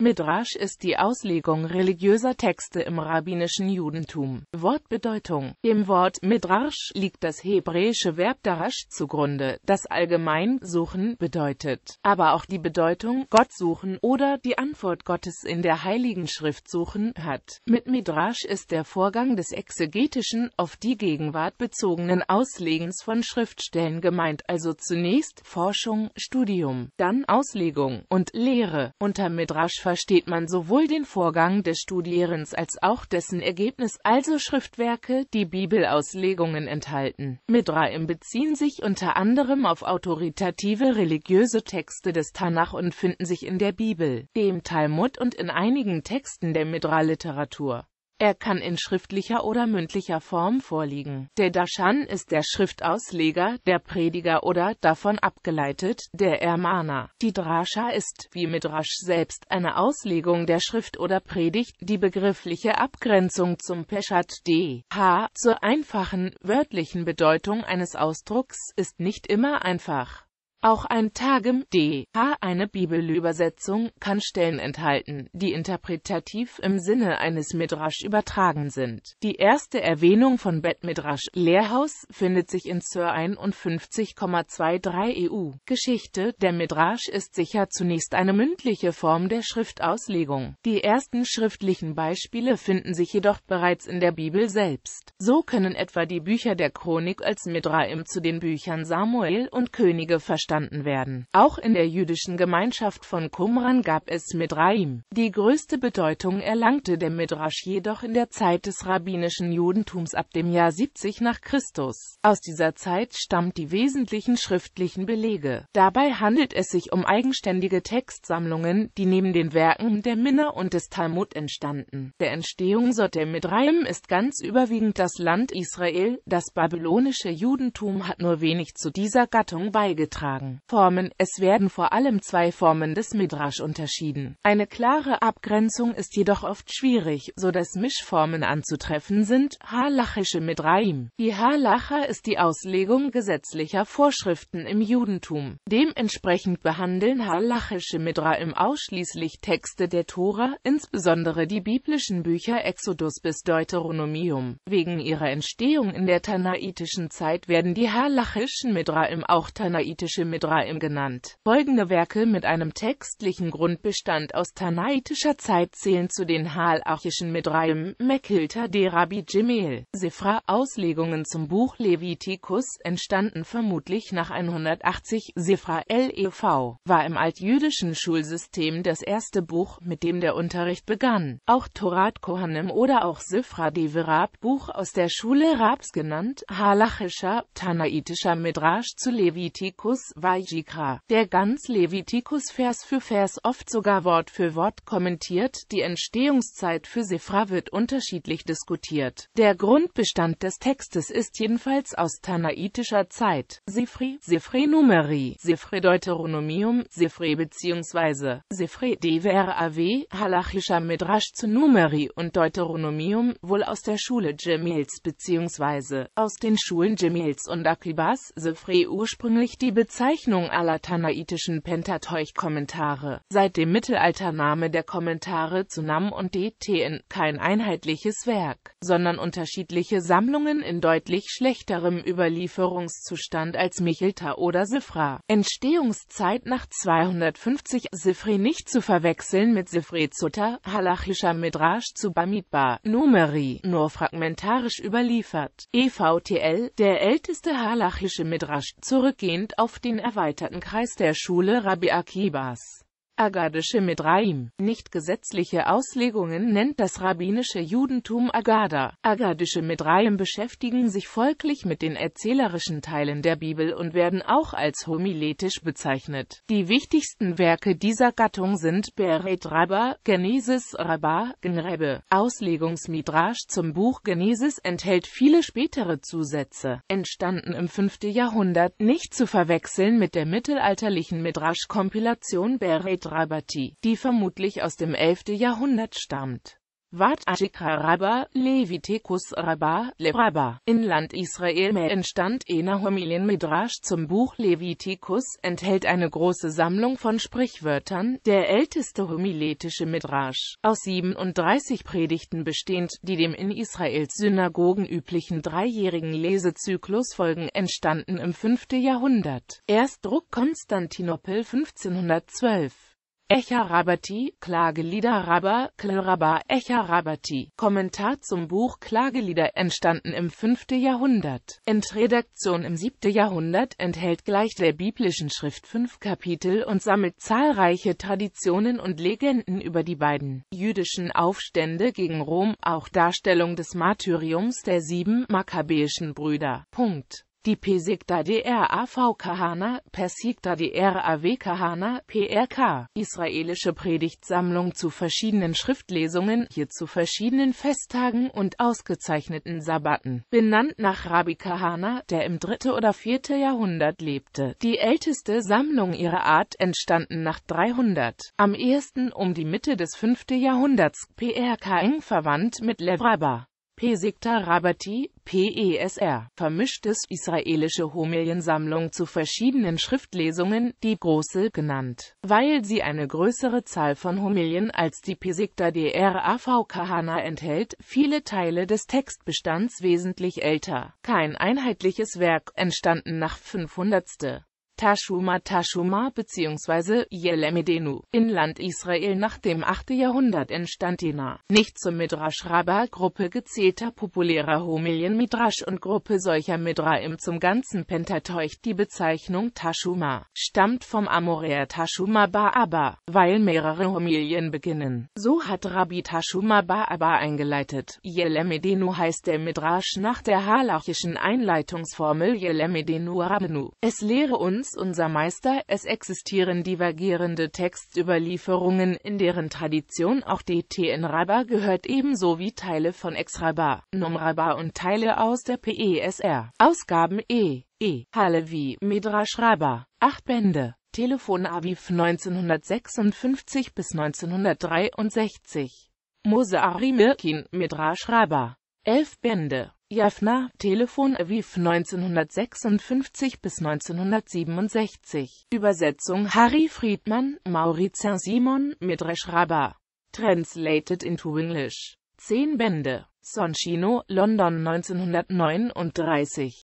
Midrash ist die Auslegung religiöser Texte im rabbinischen Judentum. Wortbedeutung Im Wort Midrash liegt das hebräische Verb darash zugrunde, das allgemein suchen bedeutet, aber auch die Bedeutung Gott suchen oder die Antwort Gottes in der Heiligen Schrift suchen hat. Mit Midrash ist der Vorgang des exegetischen, auf die Gegenwart bezogenen Auslegens von Schriftstellen gemeint, also zunächst Forschung, Studium, dann Auslegung und Lehre. Unter Midrash versteht man sowohl den Vorgang des Studierens als auch dessen Ergebnis, also Schriftwerke, die Bibelauslegungen enthalten. Midraim beziehen sich unter anderem auf autoritative religiöse Texte des Tanach und finden sich in der Bibel, dem Talmud und in einigen Texten der Midra-Literatur. Er kann in schriftlicher oder mündlicher Form vorliegen. Der Dashan ist der Schriftausleger, der Prediger oder, davon abgeleitet, der Ermana. Die Drascha ist, wie Midrash selbst, eine Auslegung der Schrift oder Predigt, die begriffliche Abgrenzung zum Peshat d. h. zur einfachen, wörtlichen Bedeutung eines Ausdrucks ist nicht immer einfach. Auch ein Targum d.h. eine Bibelübersetzung kann Stellen enthalten, die interpretativ im Sinne eines Midrash übertragen sind. Die erste Erwähnung von Bet Midrash Lehrhaus findet sich in Sir 51,23 EU. Geschichte Der Midrash ist sicher zunächst eine mündliche Form der Schriftauslegung. Die ersten schriftlichen Beispiele finden sich jedoch bereits in der Bibel selbst. So können etwa die Bücher der Chronik als Midraim zu den Büchern Samuel und Könige verstanden verstanden werden. Auch in der jüdischen Gemeinschaft von Qumran gab es Midraim. Die größte Bedeutung erlangte der Midrasch jedoch in der Zeit des rabbinischen Judentums ab dem Jahr 70 nach Christus. Aus dieser Zeit stammt die wesentlichen schriftlichen Belege. Dabei handelt es sich um eigenständige Textsammlungen, die neben den Werken der Minna und des Talmud entstanden. Der Entstehung Sotem Midraim ist ganz überwiegend das Land Israel, das babylonische Judentum hat nur wenig zu dieser Gattung beigetragen sagen. Formen Es werden vor allem zwei Formen des Midrasch unterschieden. Eine klare Abgrenzung ist jedoch oft schwierig, so dass Mischformen anzutreffen sind. Halachische Midraim Die Halacha ist die Auslegung gesetzlicher Vorschriften im Judentum. Dementsprechend behandeln halachische Midraim ausschließlich Texte der Tora, insbesondere die biblischen Bücher Exodus bis Deuteronomium. Wegen ihrer Entstehung in der tanaitischen Zeit werden die halachischen Midraim auch tanaitische Midraim genannt. Folgende Werke mit einem textlichen Grundbestand aus tanaitischer Zeit zählen zu den halachischen Midraim, Mechilta de Rabbi Jemel. Sifra Auslegungen zum Buch Leviticus entstanden vermutlich nach 180 Sifra LEV, war im altjüdischen Schulsystem das erste Buch, mit dem der Unterricht begann. Auch Torat Kohanim oder auch Sifra Deverab, Buch aus der Schule Rabs genannt, halachischer, tanaitischer Midrash zu Levitikus, Vajikra, der ganz Levitikus Vers für Vers oft sogar Wort für Wort kommentiert, die Entstehungszeit für Sifra wird unterschiedlich diskutiert. Der Grundbestand des Textes ist jedenfalls aus tanaitischer Zeit. Sifri, Sifre Numeri, Sifre Deuteronomium, Sifre bzw. Sifre Dvraw, halachischer Midrash zu Numeri und Deuteronomium, wohl aus der Schule Jemils bzw. aus den Schulen Jemils und Akibas, Sifre ursprünglich die Bezeichnung Bezeichnung aller tanaitischen Pentateuch-Kommentare. Seit dem Mittelalter Name der Kommentare zu Nam und DTN kein einheitliches Werk, sondern unterschiedliche Sammlungen in deutlich schlechterem Überlieferungszustand als Michelta oder Sifra. Entstehungszeit nach 250 Sifri nicht zu verwechseln mit Sifri Zutta, halachischer Midrash zu Bamidbar, Numeri, nur fragmentarisch überliefert. EVTL, der älteste halachische Midrash, zurückgehend auf den erweiterten Kreis der Schule Rabbi Akibas Agadische Midraim. gesetzliche Auslegungen nennt das rabbinische Judentum Agada. Agadische Midraim beschäftigen sich folglich mit den erzählerischen Teilen der Bibel und werden auch als homiletisch bezeichnet. Die wichtigsten Werke dieser Gattung sind Beret Rabba, Genesis Rabba, Genrebe. Auslegungsmidrasch zum Buch Genesis enthält viele spätere Zusätze, entstanden im 5. Jahrhundert, nicht zu verwechseln mit der mittelalterlichen Midrasch-Kompilation Beret Rabati, die vermutlich aus dem 11. Jahrhundert stammt. Wat Ashika Rabba, Levitikus Rabba, Le Rabba. In Land Israel entstand Ena Homilien Midrash zum Buch Levitikus, enthält eine große Sammlung von Sprichwörtern, der älteste homiletische Midrash, aus 37 Predigten bestehend, die dem in Israels Synagogen üblichen dreijährigen Lesezyklus folgen, entstanden im 5. Jahrhundert. Erstdruck Konstantinopel 1512 Echa Echarabati, Klagelieder Rabba, Echa Echarabati. Kommentar zum Buch Klagelieder entstanden im 5. Jahrhundert. Endredaktion im 7. Jahrhundert enthält gleich der biblischen Schrift fünf Kapitel und sammelt zahlreiche Traditionen und Legenden über die beiden jüdischen Aufstände gegen Rom, auch Darstellung des Martyriums der sieben makkabäischen Brüder. Punkt. Die Pesikta der AV-Kahana, Persikta der AW-Kahana, PRK, israelische Predigtsammlung zu verschiedenen Schriftlesungen, hier zu verschiedenen Festtagen und ausgezeichneten Sabbaten, benannt nach Rabbi Kahana, der im 3. oder 4. Jahrhundert lebte. Die älteste Sammlung ihrer Art entstanden nach 300, am ersten um die Mitte des 5. Jahrhunderts, PRK eng verwandt mit Levraba. Pesikta Rabati, PESR, vermischtes israelische Homiliensammlung zu verschiedenen Schriftlesungen, die Große genannt, weil sie eine größere Zahl von Homilien als die Pesikta DRAV Kahana enthält, viele Teile des Textbestands wesentlich älter. Kein einheitliches Werk, entstanden nach 500. Tashuma Tashuma bzw. Yelemedenu. In Land Israel nach dem 8. Jahrhundert entstand die nicht zur Midrash Rabbah Gruppe gezählter populärer Homilien Midrash und Gruppe solcher Midraim zum ganzen Pentateuch. Die Bezeichnung Tashuma stammt vom Amoräer Tashuma Ba'aba, weil mehrere Homilien beginnen. So hat Rabbi Tashuma Ba'aba eingeleitet. Yelemedenu heißt der Midrash nach der halachischen Einleitungsformel Yelemedenu Rabenu. Es lehre uns, ist unser Meister, es existieren divergierende Textüberlieferungen, in deren Tradition auch die TN-Rabba gehört ebenso wie Teile von Ex-Rabba, Num-Rabba und Teile aus der PESR. Ausgaben E. E. Halevi, Midrash Rabba, 8 Bände. Telefon Aviv 1956 bis 1963. Mose Ari Mirkin, Midrash Rabba, 11 Bände. Jaffner, Telefon Aviv 1956 bis 1967, Übersetzung Harry Friedman, Maurizin Simon, Midrash Rabbah, translated into English, Zehn Bände, Sonchino, London 1939